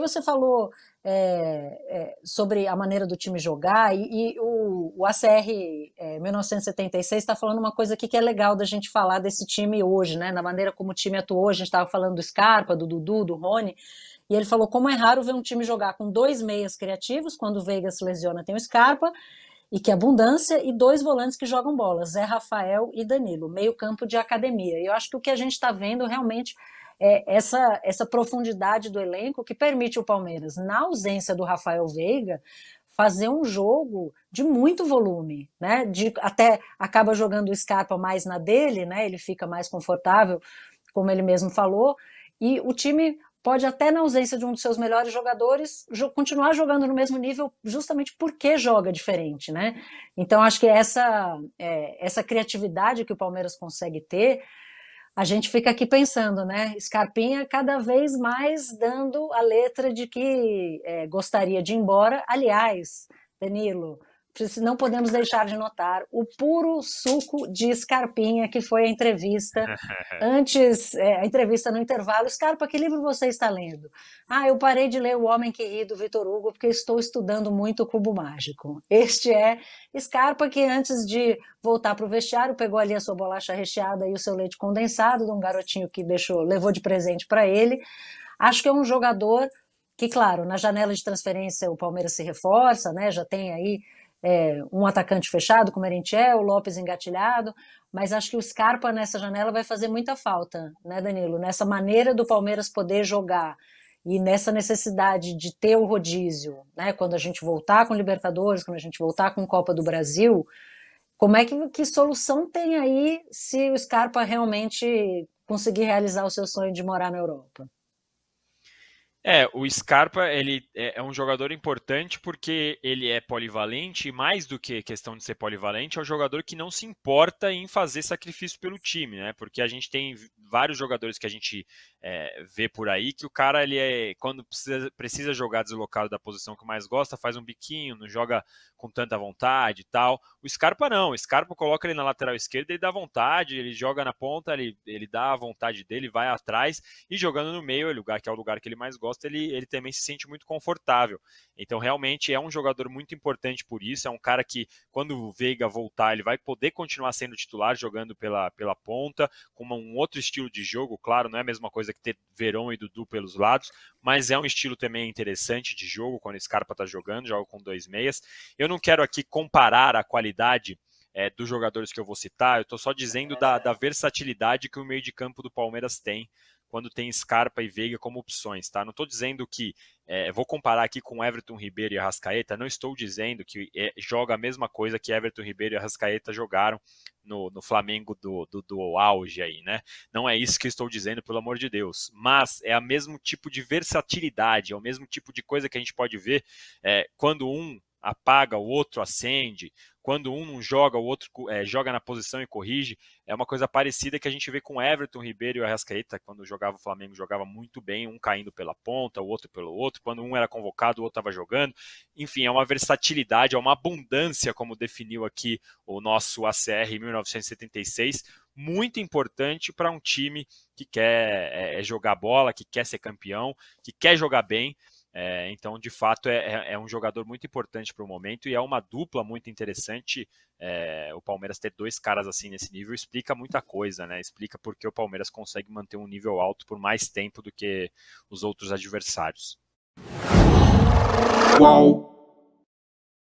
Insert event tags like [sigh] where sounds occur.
você falou é, é, sobre a maneira do time jogar, e, e o, o, ACR é, 1976 está falando uma coisa aqui que é legal da gente falar desse time hoje, né? Na maneira como o time atua hoje, a gente estava falando do Scarpa, do Dudu, do Rony, e ele falou como é raro ver um time jogar com dois meias criativos, quando o Veiga se lesiona tem o Scarpa, e que é abundância, e dois volantes que jogam bola, Zé Rafael e Danilo, meio campo de academia. E eu acho que o que a gente está vendo realmente é, essa, essa profundidade do elenco que permite o Palmeiras, na ausência do Rafael Veiga, fazer um jogo de muito volume, né? De, até acaba jogando o Scarpa mais na dele, né? Ele fica mais confortável, como ele mesmo falou, e o time pode até na ausência de um dos seus melhores jogadores jo continuar jogando no mesmo nível justamente porque joga diferente, né? Então acho que essa é, essa criatividade que o Palmeiras consegue ter a gente fica aqui pensando, né? Scarpinha cada vez mais dando a letra de que é, gostaria de ir embora. Aliás, Danilo, não podemos deixar de notar o puro suco de Scarpinha, que foi a entrevista [laughs] antes, é, a entrevista no intervalo. Scarpa, que livro você está lendo? Ah, eu parei de ler O Homem que Ri, do Vitor Hugo, porque estou estudando muito o Cubo Mágico. Este é Scarpa, que antes de voltar para o vestiário, pegou ali a sua bolacha recheada e o seu leite condensado de um garotinho que deixou, levou de presente para ele. Acho que é um jogador que, claro, na janela de transferência o Palmeiras se reforça, né? Já tem aí é, um atacante fechado, como Erentiel, é, o Lopes engatilhado, mas acho que o Scarpa nessa janela vai fazer muita falta, né, Danilo? Nessa maneira do Palmeiras poder jogar e nessa necessidade de ter o rodízio, né? Quando a gente voltar com Libertadores, quando a gente voltar com Copa do Brasil, como é que, que solução tem aí se o Scarpa realmente conseguir realizar o seu sonho de morar na Europa? É, o Scarpa ele é, é um jogador importante porque ele é polivalente e mais do que questão de ser polivalente, é um jogador que não se importa em fazer sacrifício pelo time, né? Porque a gente tem vários jogadores que a gente é, vê por aí que o cara ele é quando precisa, precisa jogar deslocado da posição que mais gosta, faz um biquinho, não joga com tanta vontade e tal. O Scarpa não, o Scarpa coloca ele na lateral esquerda, ele dá vontade, ele joga na ponta, ele, ele dá a vontade dele, vai atrás e jogando no meio, é lugar que é o lugar que ele mais gosta Costa ele, ele também se sente muito confortável. Então, realmente é um jogador muito importante por isso. É um cara que, quando o Veiga voltar, ele vai poder continuar sendo titular, jogando pela, pela ponta, com um outro estilo de jogo. Claro, não é a mesma coisa que ter Verão e Dudu pelos lados, mas é um estilo também interessante de jogo quando o Scarpa está jogando, joga com dois meias. Eu não quero aqui comparar a qualidade. É, dos jogadores que eu vou citar, eu estou só dizendo da, da versatilidade que o meio de campo do Palmeiras tem quando tem Scarpa e Veiga como opções, tá? Não estou dizendo que é, vou comparar aqui com Everton Ribeiro e Arrascaeta, não estou dizendo que é, joga a mesma coisa que Everton Ribeiro e Arrascaeta jogaram no, no Flamengo do, do, do, auge aí, né? Não é isso que estou dizendo, pelo amor de Deus. Mas é o mesmo tipo de versatilidade, é o mesmo tipo de coisa que a gente pode ver é, quando um apaga, o outro acende. Quando um não joga, o outro é, joga na posição e corrige. É uma coisa parecida que a gente vê com Everton Ribeiro e o Arrascaeta, quando jogava o Flamengo, jogava muito bem, um caindo pela ponta, o outro pelo outro. Quando um era convocado, o outro estava jogando. Enfim, é uma versatilidade, é uma abundância, como definiu aqui o nosso ACR em 1976, muito importante para um time que quer é, é, jogar bola, que quer ser campeão, que quer jogar bem. É, então, de fato, é, é, é um jogador muito importante para o momento e é uma dupla muito interessante. É, o Palmeiras ter dois caras assim nesse nível explica muita coisa, né? Explica porque o Palmeiras consegue manter um nível alto por mais tempo do que os outros adversários. Qual